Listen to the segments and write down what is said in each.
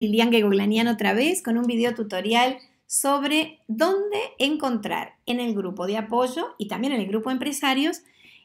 Lilian Gregorianian otra vez con un video tutorial sobre dónde encontrar en el grupo de apoyo y también en el grupo de empresarios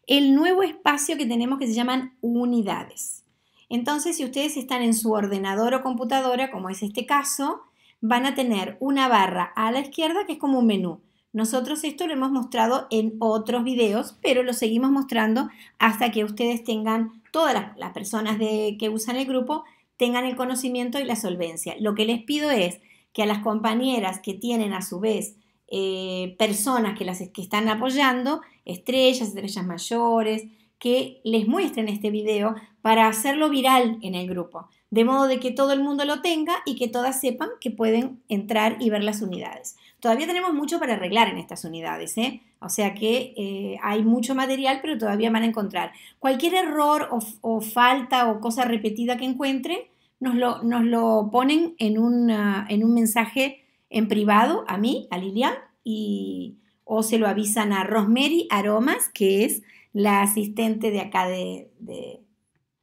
el nuevo espacio que tenemos que se llaman unidades. Entonces, si ustedes están en su ordenador o computadora, como es este caso, van a tener una barra a la izquierda que es como un menú. Nosotros esto lo hemos mostrado en otros videos, pero lo seguimos mostrando hasta que ustedes tengan, todas las, personas de, que usan el grupo, tengan el conocimiento y la solvencia. Lo que les pido es que a las compañeras que tienen a su vez eh, personas que las que están apoyando, estrellas, estrellas mayores, que les muestren este video para hacerlo viral en el grupo, de modo de que todo el mundo lo tenga y que todas sepan que pueden entrar y ver las unidades. Todavía tenemos mucho para arreglar en estas unidades, ¿eh? o sea que eh, hay mucho material, pero todavía van a encontrar. Cualquier error o, falta o cosa repetida que encuentre, nos lo, nos lo ponen en, en un mensaje en privado a mí, a Lilian, y, o se lo avisan a Rosemary Aromas, que es la asistente de acá de, de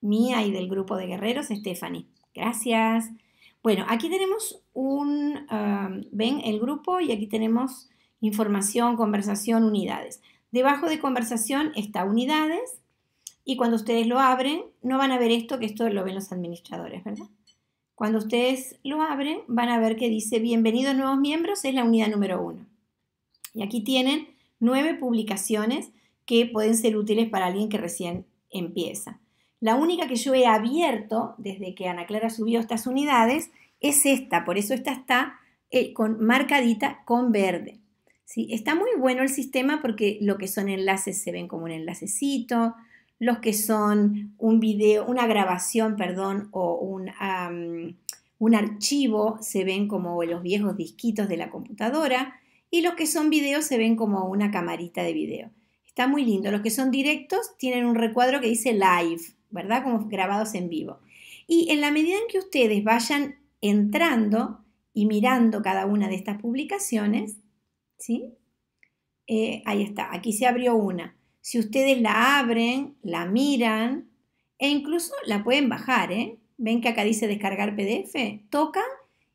mía y del grupo de guerreros, Stephanie. Gracias. Bueno, aquí tenemos un, ven el grupo y aquí tenemos información, conversación, unidades. Debajo de conversación está unidades y cuando ustedes lo abren, no van a ver esto, que esto lo ven los administradores, ¿verdad? Cuando ustedes lo abren, van a ver que dice bienvenidos nuevos miembros, es la unidad número uno. Y aquí tienen nueve publicaciones que pueden ser útiles para alguien que recién empieza. La única que yo he abierto desde que Ana Clara subió estas unidades es esta, por eso esta está eh, con, marcadita con verde. ¿sí? Está muy bueno el sistema porque lo que son enlaces se ven como un enlacecito, los que son un video, una grabación, perdón, o un, un archivo se ven como los viejos disquitos de la computadora y los que son videos se ven como una camarita de video. Está muy lindo. Los que son directos tienen un recuadro que dice live. ¿verdad? Como grabados en vivo. Y en la medida en que ustedes vayan entrando y mirando cada una de estas publicaciones, ¿sí? Eh, ahí está, aquí se abrió una. Si ustedes la abren, la miran e incluso la pueden bajar, ¿eh? Ven que acá dice descargar PDF, tocan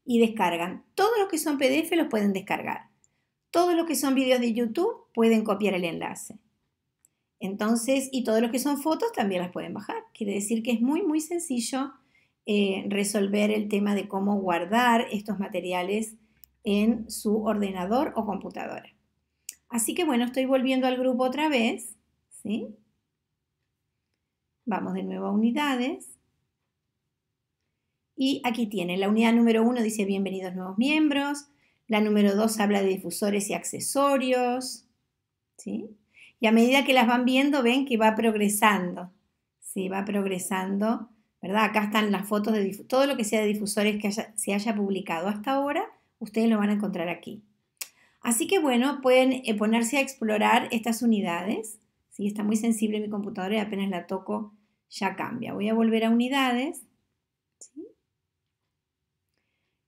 y descargan. Todos los que son PDF los pueden descargar. Todos los que son videos de YouTube pueden copiar el enlace. Entonces, y todos los que son fotos también las pueden bajar. Quiere decir que es muy, muy sencillo eh, resolver el tema de cómo guardar estos materiales en su ordenador o computadora. Así que bueno, estoy volviendo al grupo otra vez. ¿sí? Vamos de nuevo a unidades. Y aquí tiene, la unidad número uno dice bienvenidos nuevos miembros, la número dos habla de difusores y accesorios, ¿sí? y a medida que las van viendo ven que va progresando, sí, va progresando, ¿verdad? Acá están las fotos de todo lo que sea de difusores que se haya publicado hasta ahora, ustedes lo van a encontrar aquí. Así que bueno, pueden eh, ponerse a explorar estas unidades, ¿sí? Está muy sensible mi computadora y apenas la toco ya cambia. Voy a volver a unidades,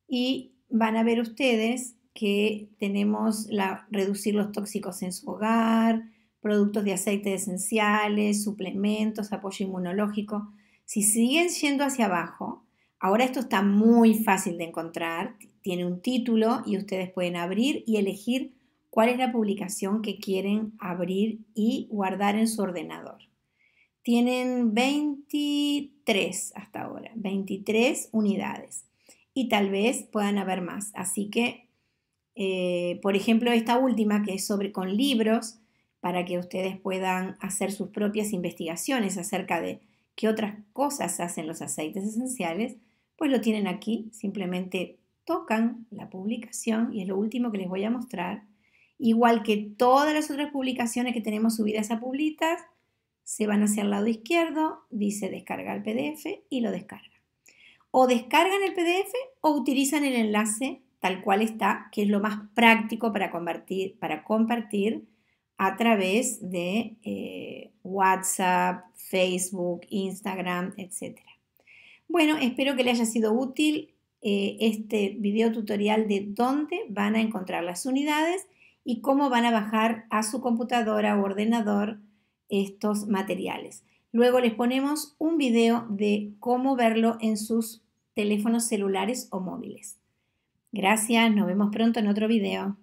Y van a ver ustedes que tenemos la, reducir los tóxicos en su hogar, productos de aceite esenciales, suplementos, apoyo inmunológico. Si siguen yendo hacia abajo, ahora esto está muy fácil de encontrar, tiene un título y ustedes pueden abrir y elegir cuál es la publicación que quieren abrir y guardar en su ordenador. Tienen 23 hasta ahora, 23 unidades y tal vez puedan haber más. Así que, eh, por ejemplo, esta última que es sobre con libros, para que ustedes puedan hacer sus propias investigaciones acerca de qué otras cosas hacen los aceites esenciales, pues lo tienen aquí, simplemente tocan la publicación y es lo último que les voy a mostrar. Igual que todas las otras publicaciones que tenemos subidas a Publitas, se van hacia el lado izquierdo, dice descargar PDF y lo descargan. O descargan el PDF o utilizan el enlace tal cual está, que es lo más práctico para, para compartir a través de eh, WhatsApp, Facebook, Instagram, etc. Bueno, espero que les haya sido útil eh, este video tutorial de dónde van a encontrar las unidades y cómo van a bajar a su computadora o ordenador estos materiales. Luego les ponemos un video de cómo verlo en sus teléfonos celulares o móviles. Gracias, nos vemos pronto en otro video.